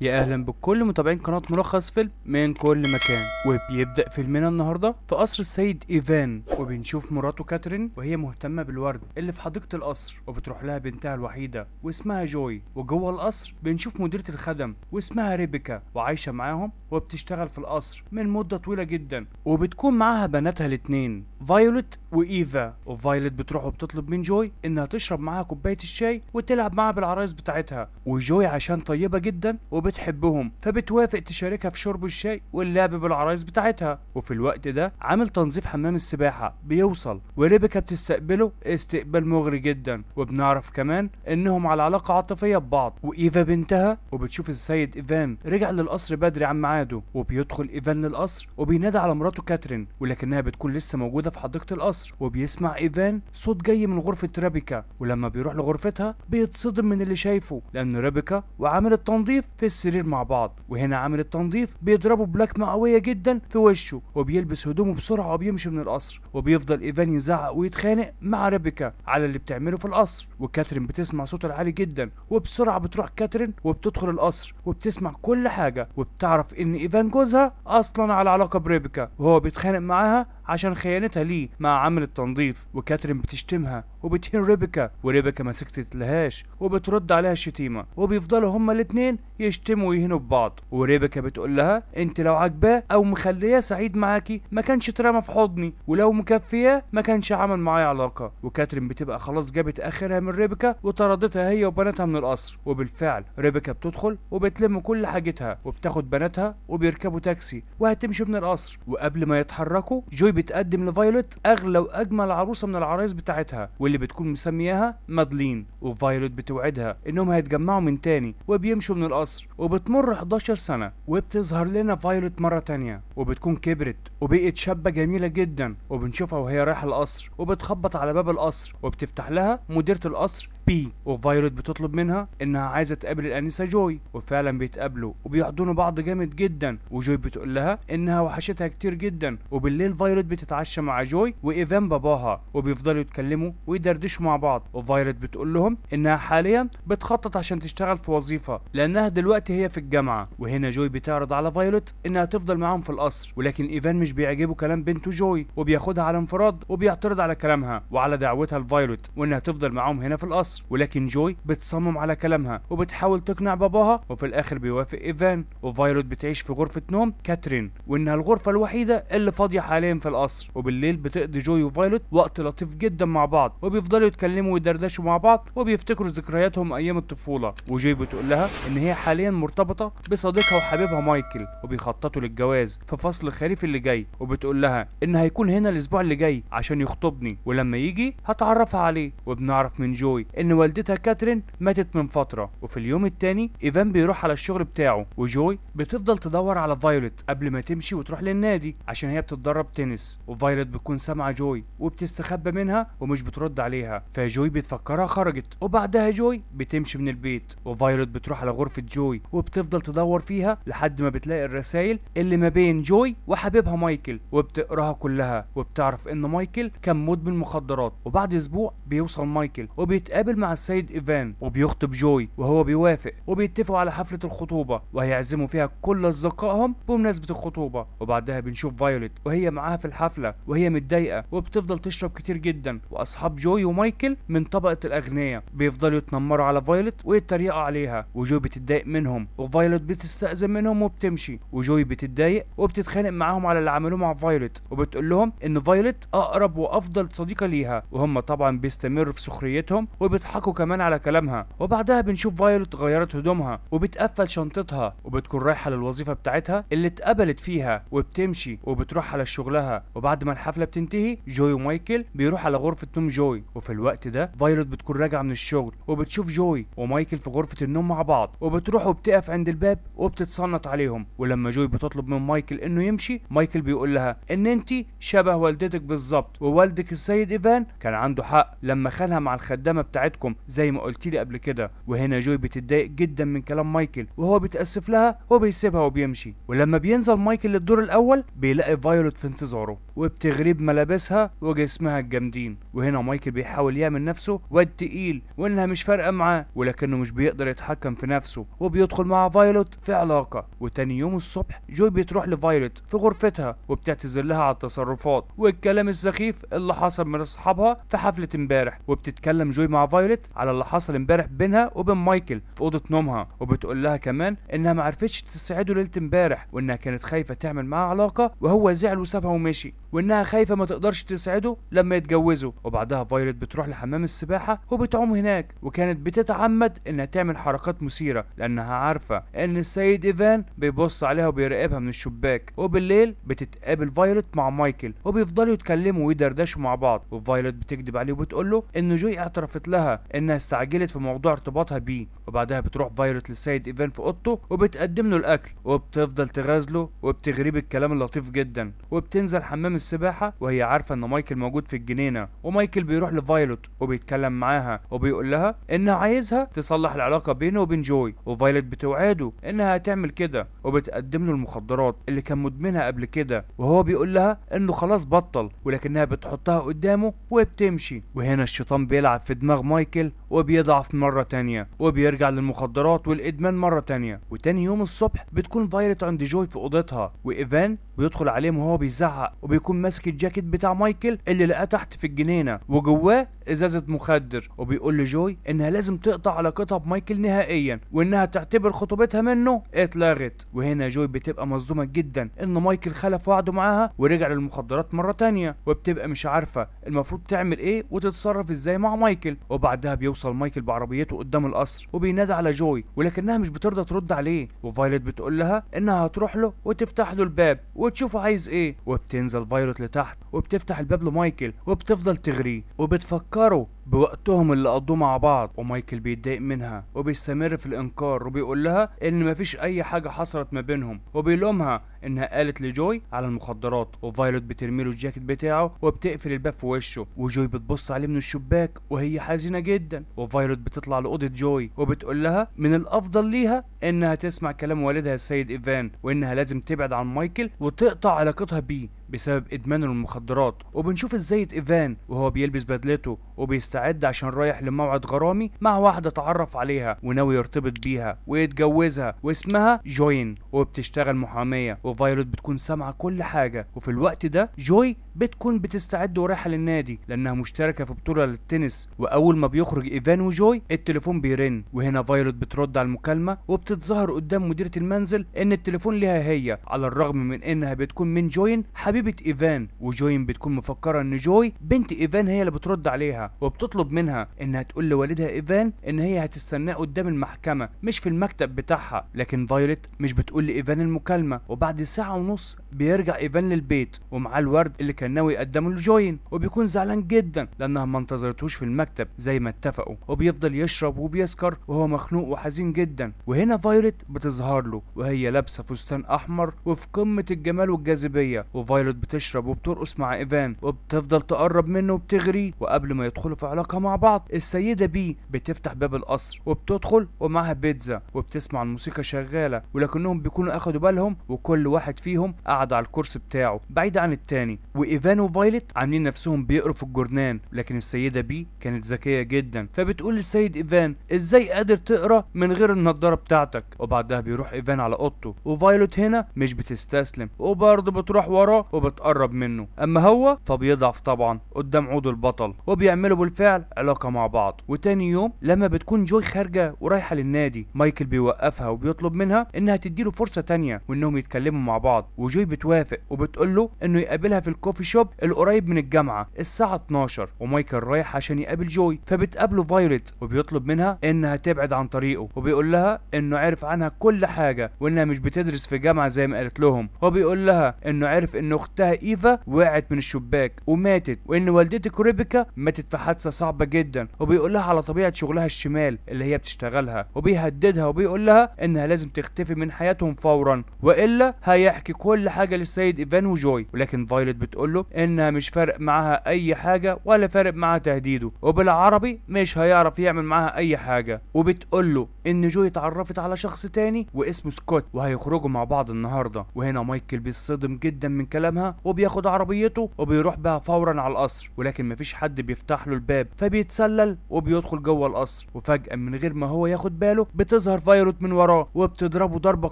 يا اهلا بكل متابعين قناه ملخص فيلم من كل مكان وبيبدا فيلمنا النهارده في قصر السيد ايفان وبنشوف مراته كاترين وهي مهتمه بالورد اللي في حديقه القصر وبتروح لها بنتها الوحيده واسمها جوي وجوه القصر بنشوف مديره الخدم واسمها ريبيكا وعايشه معاهم وبتشتغل في القصر من مده طويله جدا وبتكون معاها بناتها الاتنين فايولت وايفا وفايولت بتروح وبتطلب من جوي انها تشرب معاها كوبايه الشاي وتلعب معاها بالعرايس بتاعتها وجوي عشان طيبه جدا وب وبتحبهم فبتوافق تشاركها في شرب الشاي واللعب بالعرايس بتاعتها وفي الوقت ده عامل تنظيف حمام السباحة بيوصل وريبيكا بتستقبله استقبال مغري جدا وبنعرف كمان انهم على علاقة عاطفية ببعض وايفا بنتها وبتشوف السيد ايفان رجع للقصر بدري عن ميعاده وبيدخل ايفان للقصر وبينادى على مراته كاترين ولكنها بتكون لسه موجودة في حديقة القصر وبيسمع ايفان صوت جاي من غرفة ريبيكا ولما بيروح لغرفتها بيتصدم من اللي شايفه لان ريبيكا وعامل التنظيف في السرير مع بعض وهنا عامل التنظيف بيضربه بلكمه قويه جدا في وشه وبيلبس هدومه بسرعه وبيمشي من القصر وبيفضل ايفان يزعق ويتخانق مع ريبيكا على اللي بتعمله في القصر وكاترين بتسمع صوته العالي جدا وبسرعه بتروح كاترين وبتدخل القصر وبتسمع كل حاجه وبتعرف ان ايفان جوزها اصلا على علاقه بريبيكا وهو بيتخانق معاها عشان خيانتها ليه مع عمل التنظيف وكاترين بتشتمها وبتهين ريبيكا وريبيكا ما سكتت لهاش وبترد عليها الشتيمه وبيفضلوا هما الاتنين يشتموا ويهنوا ببعض وريبيكا بتقول لها انت لو عاجباه او مخلياه سعيد معاكي ما كانش اترمى في حضني ولو مكفياه ما كانش عمل معايا علاقه وكاترين بتبقى خلاص جابت اخرها من ريبيكا وطردتها هي وبناتها من القصر وبالفعل ريبيكا بتدخل وبتلم كل حاجتها وبتاخد بناتها وبيركبوا تاكسي وهتمشي من القصر وقبل ما يتحركوا جوي بتقدم لفايولت اغلى واجمل عروسه من العرايس بتاعتها واللي بتكون مسمياها مادلين وفايولت بتوعدها انهم هيتجمعوا من تاني وبيمشوا من القصر وبتمر 11 سنه وبتظهر لنا فايولت مره تانية وبتكون كبرت وبقت شابه جميله جدا وبنشوفها وهي رايحه القصر وبتخبط على باب القصر وبتفتح لها مديره القصر بي وفايروت بتطلب منها انها عايزه تقابل الانسه جوي وفعلا بيتقابلوا وبيحضنوا بعض جامد جدا وجوي بتقول لها انها وحشتها كتير جدا وبالليل فايروت بتتعشى مع جوي وايفان باباها وبيفضلوا يتكلموا ويدردشوا مع بعض وفايروت بتقول لهم انها حاليا بتخطط عشان تشتغل في وظيفه لانها دلوقتي هي في الجامعه وهنا جوي بتعرض على فايروت انها تفضل معاهم في القصر ولكن ايفان مش بيعجبه كلام بنته جوي وبياخدها على انفراد وبيعترض على كلامها وعلى دعوتها لفايروت وانها تفضل معاهم هنا في القصر مصر ولكن جوي بتصمم على كلامها وبتحاول تقنع باباها وفي الاخر بيوافق ايفان وفايلوت بتعيش في غرفة نوم كاترين وانها الغرفة الوحيدة اللي فاضية حاليا في القصر وبالليل بتقضي جوي وفايلوت وقت لطيف جدا مع بعض وبيفضلوا يتكلموا ويدردشوا مع بعض وبيفتكروا ذكرياتهم ايام الطفولة وجوي بتقول لها ان هي حاليا مرتبطة بصديقها وحبيبها مايكل وبيخططوا للجواز في فصل الخريف اللي جاي وبتقول لها ان هيكون هنا الاسبوع اللي جاي عشان يخطبني ولما يجي هتعرفها عليه وبنعرف من جوي ان إن والدتها كاترين ماتت من فترة وفي اليوم التاني إيفان بيروح على الشغل بتاعه وجوي بتفضل تدور على فايولت قبل ما تمشي وتروح للنادي عشان هي بتتدرب تنس وفايولت بتكون سامعة جوي وبتستخبى منها ومش بترد عليها فجوي بتفكرها خرجت وبعدها جوي بتمشي من البيت وفايولت بتروح على غرفة جوي وبتفضل تدور فيها لحد ما بتلاقي الرسائل اللي ما بين جوي وحبيبها مايكل وبتقراها كلها وبتعرف إن مايكل كان مدمن مخدرات وبعد أسبوع بيوصل مايكل وبيتقابل بيتقابل مع السيد ايفان وبيخطب جوي وهو بيوافق وبيتفقوا على حفله الخطوبه وهيعزموا فيها كل اصدقائهم بمناسبه الخطوبه وبعدها بنشوف فايولت وهي معاها في الحفله وهي متضايقه وبتفضل تشرب كتير جدا واصحاب جوي ومايكل من طبقه الاغنياء بيفضلوا يتنمروا على فايولت ويتريقوا عليها وجوي بتتضايق منهم وفايولت بتستأذن منهم وبتمشي وجوي بتتضايق وبتتخانق معاهم على اللي عملوه مع فايولت وبتقول لهم ان فايولت اقرب وافضل صديقه ليها وهم طبعا بيستمروا في سخريتهم وبت بيضحكوا كمان على كلامها وبعدها بنشوف فايلوت غيرت هدومها وبتقفل شنطتها وبتكون رايحه للوظيفه بتاعتها اللي اتقبلت فيها وبتمشي وبتروح على شغلها وبعد ما الحفله بتنتهي جوي ومايكل بيروح على غرفه نوم جوي وفي الوقت ده فايلوت بتكون راجعه من الشغل وبتشوف جوي ومايكل في غرفه النوم مع بعض وبتروح وبتقف عند الباب وبتتصنت عليهم ولما جوي بتطلب من مايكل انه يمشي مايكل بيقول لها ان انت شبه والدتك بالظبط ووالدك السيد ايفان كان عنده حق لما خانها مع الخدامه بتاعتها بتاعتكم زي ما قلت لي قبل كده وهنا جوي بتتضايق جدا من كلام مايكل وهو بيتاسف لها وبيسيبها وبيمشي ولما بينزل مايكل للدور الاول بيلاقي فايولت في انتظاره وبتغريب ملابسها وجسمها الجامدين وهنا مايكل بيحاول يعمل نفسه واد تقيل وانها مش فارقه معاه ولكنه مش بيقدر يتحكم في نفسه وبيدخل مع فايولت في علاقه وتاني يوم الصبح جوي بتروح لفايولت في غرفتها وبتعتذر لها على التصرفات والكلام السخيف اللي حصل من اصحابها في حفله امبارح وبتتكلم جوي مع بايلوت على اللي حصل امبارح بينها وبين مايكل في اوضه نومها وبتقول لها كمان انها ما عرفتش تساعده ليله امبارح وانها كانت خايفه تعمل معاه علاقه وهو زعل وسابها ومشي وانها خايفه ما تقدرش تساعده لما يتجوزوا وبعدها فايلوت بتروح لحمام السباحه وبتعوم هناك وكانت بتتعمد انها تعمل حركات مثيره لانها عارفه ان السيد ايفان بيبص عليها وبيراقبها من الشباك وبالليل بتتقابل فايلوت مع مايكل وبيفضلوا يتكلموا ويدردشوا مع بعض وفايلوت بتكذب عليه وبتقول له ان جوي اعترفت لها نفسها انها استعجلت في موضوع ارتباطها بيه وبعدها بتروح فايروت للسيد ايفان في اوضته وبتقدم له الاكل وبتفضل تغازله وبتغريه بالكلام اللطيف جدا وبتنزل حمام السباحه وهي عارفه ان مايكل موجود في الجنينه ومايكل بيروح لفايلوت وبيتكلم معاها وبيقول لها انها عايزها تصلح العلاقه بينه وبين جوي وفايلوت بتوعده انها هتعمل كده وبتقدم له المخدرات اللي كان مدمنها قبل كده وهو بيقول لها انه خلاص بطل ولكنها بتحطها قدامه وبتمشي وهنا الشيطان بيلعب في دماغ مايكل وبيضعف مرة تانية وبيرجع للمخدرات والإدمان مرة تانية وتاني يوم الصبح بتكون فايرت عند جوي في أوضتها وإيفان بيدخل عليهم وهو بيزعق وبيكون ماسك الجاكيت بتاع مايكل اللي لقاه تحت في الجنينة وجواه إزازة مخدر وبيقول لجوي إنها لازم تقطع علاقتها بمايكل نهائيا وإنها تعتبر خطوبتها منه اتلغت وهنا جوي بتبقى مصدومة جدا إن مايكل خلف وعده معاها ورجع للمخدرات مرة تانية وبتبقى مش عارفة المفروض تعمل إيه وتتصرف إزاي مع مايكل وبعد وبعدها بيوصل مايكل بعربيته قدام القصر وبينادى على جوي ولكنها مش بترضى ترد عليه وفايلت بتقول لها انها هتروح له وتفتح له الباب وتشوفه عايز ايه وبتنزل فايلوت لتحت وبتفتح الباب لمايكل وبتفضل تغريه وبتفكره بوقتهم اللي قضوه مع بعض ومايكل بيتضايق منها وبيستمر في الانكار وبيقول لها ان مفيش اي حاجه حصلت ما بينهم وبيلومها انها قالت لجوي على المخدرات وفايلوت بترمي له الجاكيت بتاعه وبتقفل الباب في وشه وجوي بتبص عليه من الشباك وهي حزينه جدا وفايلوت بتطلع لاوضه جوي وبتقول لها من الافضل ليها انها تسمع كلام والدها السيد ايفان وانها لازم تبعد عن مايكل وتقطع علاقتها بيه بسبب ادمانه للمخدرات وبنشوف ازاي ايفان وهو بيلبس بدلته وبيستعد عشان رايح لموعد غرامي مع واحده اتعرف عليها وناوي يرتبط بيها ويتجوزها واسمها جوين وبتشتغل محاميه وفايلوت بتكون سامعه كل حاجه وفي الوقت ده جوي بتكون بتستعد ورايحه للنادي لانها مشتركه في بطوله للتنس واول ما بيخرج ايفان وجوي التليفون بيرن وهنا فايلوت بترد على المكالمه وبتتظاهر قدام مديره المنزل ان التليفون ليها هي على الرغم من انها بتكون من جوين حبيب حبيبة ايفان وجوين بتكون مفكرة ان جوي بنت ايفان هي اللي بترد عليها وبتطلب منها انها تقول لوالدها ايفان ان هي هتستناه قدام المحكمة مش في المكتب بتاعها لكن فايولت مش بتقول لايفان المكالمة وبعد ساعة ونص بيرجع ايفان للبيت ومعاه الورد اللي كان ناوي يقدمه لجوين وبيكون زعلان جدا لانها ما انتظرتوش في المكتب زي ما اتفقوا وبيفضل يشرب وبيسكر وهو مخنوق وحزين جدا وهنا فايولت بتظهر له وهي لابسة فستان احمر وفي قمة الجمال والجاذبية شارلوت بتشرب وبترقص مع ايفان وبتفضل تقرب منه وبتغري وقبل ما يدخلوا في علاقه مع بعض السيده بي بتفتح باب القصر وبتدخل ومعها بيتزا وبتسمع الموسيقى شغاله ولكنهم بيكونوا اخدوا بالهم وكل واحد فيهم قعد على الكرسي بتاعه بعيد عن التاني وايفان وفايلت عاملين نفسهم بيقروا في الجورنان لكن السيده بي كانت ذكيه جدا فبتقول للسيد ايفان ازاي قادر تقرا من غير النضاره بتاعتك وبعدها بيروح ايفان على اوضته وفايلوت هنا مش بتستسلم وبرضه بتروح وراه وبتقرب منه اما هو فبيضعف طبعا قدام عود البطل وبيعملوا بالفعل علاقه مع بعض وتاني يوم لما بتكون جوي خارجه ورايحه للنادي مايكل بيوقفها وبيطلب منها انها تديله فرصه تانية وانهم يتكلموا مع بعض وجوي بتوافق وبتقول له انه يقابلها في الكوفي شوب القريب من الجامعه الساعه 12 ومايكل رايح عشان يقابل جوي فبتقابله فايلت وبيطلب منها انها تبعد عن طريقه وبيقول لها انه عرف عنها كل حاجه وانها مش بتدرس في جامعه زي ما قالت لهم وبيقول لها انه عرف انه أختها إيفا وقعت من الشباك وماتت وإن والدتك ريبيكا ماتت في حادثة صعبة جدا وبيقول لها على طبيعة شغلها الشمال اللي هي بتشتغلها وبيهددها وبيقول لها إنها لازم تختفي من حياتهم فورا وإلا هيحكي كل حاجة للسيد إيفان وجوي ولكن فايلت بتقول له إنها مش فارق معاها أي حاجة ولا فارق معاها تهديده وبالعربي مش هيعرف يعمل معاها أي حاجة وبتقول له إن جوي اتعرفت على شخص تاني واسمه سكوت وهيخرجوا مع بعض النهارده وهنا مايكل بيصدم جدا من كلام قدامها وبياخد عربيته وبيروح بها فورا على القصر ولكن مفيش حد بيفتح له الباب فبيتسلل وبيدخل جوه القصر وفجأة من غير ما هو ياخد باله بتظهر فيروت من وراه وبتضربه ضربة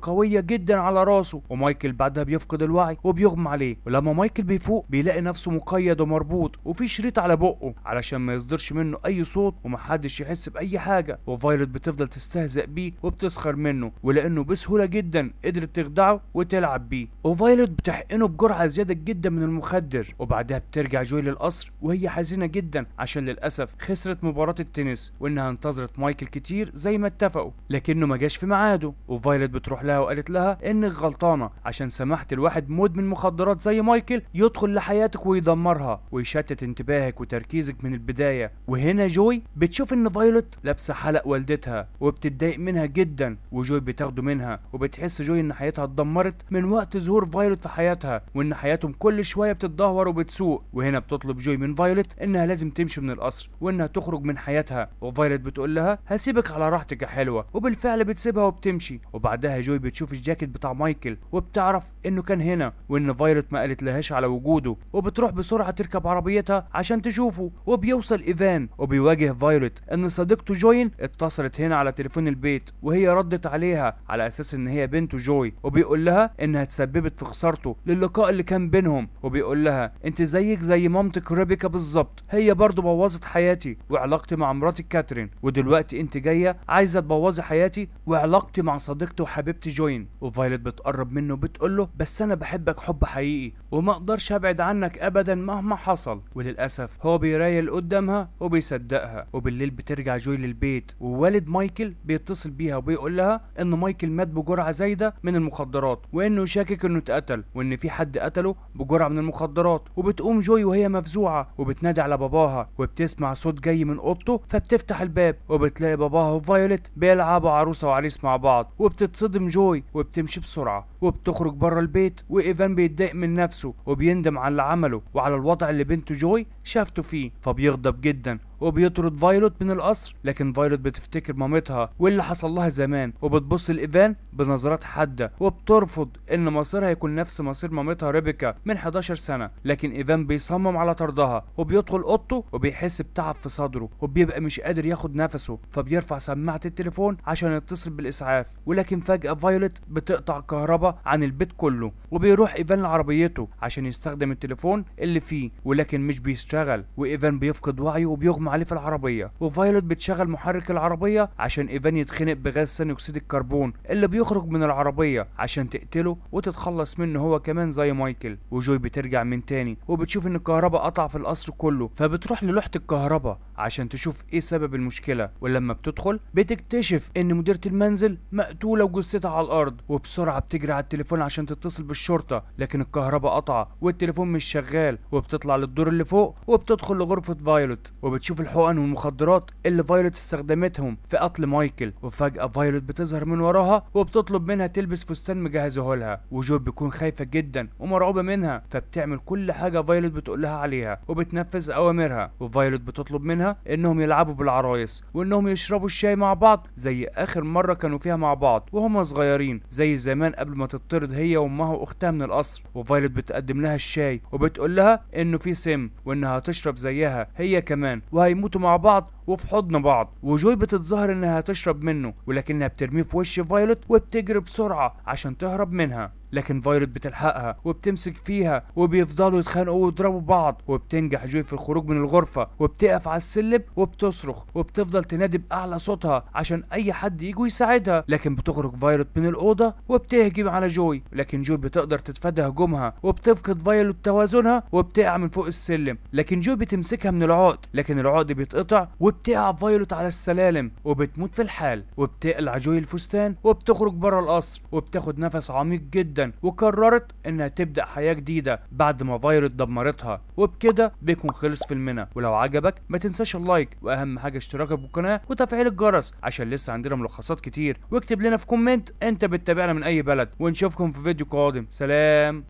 قوية جدا على راسه ومايكل بعدها بيفقد الوعي وبيغمى عليه ولما مايكل بيفوق بيلاقي نفسه مقيد ومربوط وفي شريط على بقه علشان ما يصدرش منه اي صوت ومحدش يحس باي حاجة وفايروت بتفضل تستهزئ بيه وبتسخر منه ولانه بسهولة جدا قدرت تخدعه وتلعب بيه وفايلوت بتحقنه بجرعة زيادة جدا من المخدر وبعدها بترجع جوي للقصر وهي حزينة جدا عشان للأسف خسرت مباراة التنس وإنها انتظرت مايكل كتير زي ما اتفقوا لكنه ما جاش في ميعاده وفايلت بتروح لها وقالت لها إنك غلطانة عشان سمحت لواحد مدمن مخدرات زي مايكل يدخل لحياتك ويدمرها ويشتت انتباهك وتركيزك من البداية وهنا جوي بتشوف إن فايلت لابسة حلق والدتها وبتتضايق منها جدا وجوي بتاخده منها وبتحس جوي إن حياتها اتدمرت من وقت ظهور فايلت في حياتها وإن حياتهم كل شويه بتتدهور وبتسوء وهنا بتطلب جوي من فايولت انها لازم تمشي من القصر وانها تخرج من حياتها وفايولت بتقول لها هسيبك على راحتك يا حلوه وبالفعل بتسيبها وبتمشي وبعدها جوي بتشوف الجاكيت بتاع مايكل وبتعرف انه كان هنا وان فايولت ما قالت لهاش على وجوده وبتروح بسرعه تركب عربيتها عشان تشوفه وبيوصل ايفان وبيواجه فايولت ان صديقته جوين اتصلت هنا على تليفون البيت وهي ردت عليها على اساس ان هي بنته جوي وبيقول لها انها اتسببت في خسارته للقاء اللي كان كان بينهم وبيقول لها انت زيك زي مامتك ريبيكا بالظبط هي برضه بوظت حياتي وعلاقتي مع مراتي كاترين ودلوقتي انت جايه عايزه تبوظي حياتي وعلاقتي مع صديقتي وحبيبتي جوين وفايلت بتقرب منه بتقول له بس انا بحبك حب حقيقي وما اقدرش ابعد عنك ابدا مهما حصل وللاسف هو بيرايل قدامها وبيصدقها وبالليل بترجع جوي للبيت ووالد مايكل بيتصل بيها وبيقول لها ان مايكل مات بجرعه زايده من المخدرات وانه شاكك انه اتقتل وان في حد قتل قتله بجرعة من المخدرات وبتقوم جوي وهي مفزوعة وبتنادي على باباها وبتسمع صوت جاي من اوضته فبتفتح الباب وبتلاقي باباها وفايولت بيلعبوا عروسة وعريس مع بعض وبتتصدم جوي وبتمشي بسرعة وبتخرج بره البيت وايفان بيتضايق من نفسه وبيندم على اللي عمله وعلى الوضع اللي بنته جوي شافته فيه فبيغضب جدا وبيطرد فايلوت من القصر لكن فايلوت بتفتكر مامتها واللي حصل لها زمان وبتبص لإيفان بنظرات حادة وبترفض إن مصيرها يكون نفس مصير مامتها ريبيكا من 11 سنة لكن إيفان بيصمم على طردها وبيدخل أوضته وبيحس بتعب في صدره وبيبقى مش قادر ياخد نفسه فبيرفع سماعة التليفون عشان يتصل بالإسعاف ولكن فجأة فايلوت بتقطع الكهرباء عن البيت كله وبيروح إيفان لعربيته عشان يستخدم التليفون اللي فيه ولكن مش بيشتغل وإيفان بيفقد وعيه وبيغمى عليه في العربيه وفايلوت بتشغل محرك العربيه عشان ايفان يتخنق بغاز ثاني اكسيد الكربون اللي بيخرج من العربيه عشان تقتله وتتخلص منه هو كمان زي مايكل وجوي بترجع من تاني وبتشوف ان الكهرباء قطع في القصر كله فبتروح للوحه الكهرباء عشان تشوف ايه سبب المشكله ولما بتدخل بتكتشف ان مديره المنزل مقتوله وجثتها على الارض وبسرعه بتجري على التليفون عشان تتصل بالشرطه لكن الكهرباء قطع والتليفون مش شغال وبتطلع للدور اللي فوق وبتدخل لغرفه فايلوت وبتشوف بتشوف الحقن والمخدرات اللي فايلوت استخدمتهم في قتل مايكل وفجأة فايلوت بتظهر من وراها وبتطلب منها تلبس فستان مجهزه لها وجو بيكون خايفة جدا ومرعوبة منها فبتعمل كل حاجة فايلوت بتقولها عليها وبتنفذ أوامرها وفايلوت بتطلب منها إنهم يلعبوا بالعرايس وإنهم يشربوا الشاي مع بعض زي آخر مرة كانوا فيها مع بعض وهم صغيرين زي زمان قبل ما تطرد هي وأمها وأختها من القصر وفايلوت بتقدم لها الشاي وبتقول لها إنه في سم وإنها هتشرب زيها هي كمان وه وهيموتوا مع بعض وفي حضن بعض وجوي بتتظاهر انها هتشرب منه ولكنها بترميه في وش فايلوت وبتجري بسرعه عشان تهرب منها لكن فايرت بتلحقها وبتمسك فيها وبيفضلوا يتخانقوا ويضربوا بعض وبتنجح جوي في الخروج من الغرفه وبتقف على السلم وبتصرخ وبتفضل تنادي باعلى صوتها عشان اي حد يجي يساعدها لكن بتخرج فايرت من الاوضه وبتهجم على جوي لكن جوي بتقدر تتفادى هجومها وبتفقد فايرت توازنها وبتقع من فوق السلم لكن جوي بتمسكها من العقد لكن العقد بيتقطع وبتقع فايرت على السلالم وبتموت في الحال وبتقلع جوي الفستان وبتخرج بره القصر وبتاخد نفس عميق جدا وقررت انها تبدا حياه جديده بعد ما فيروس دمرتها وبكده بيكون خلص فيلمنا ولو عجبك ما تنساش اللايك واهم حاجه اشتراكك بالقناه وتفعيل الجرس عشان لسه عندنا ملخصات كتير واكتب لنا في كومنت انت بتتابعنا من اي بلد ونشوفكم في فيديو قادم سلام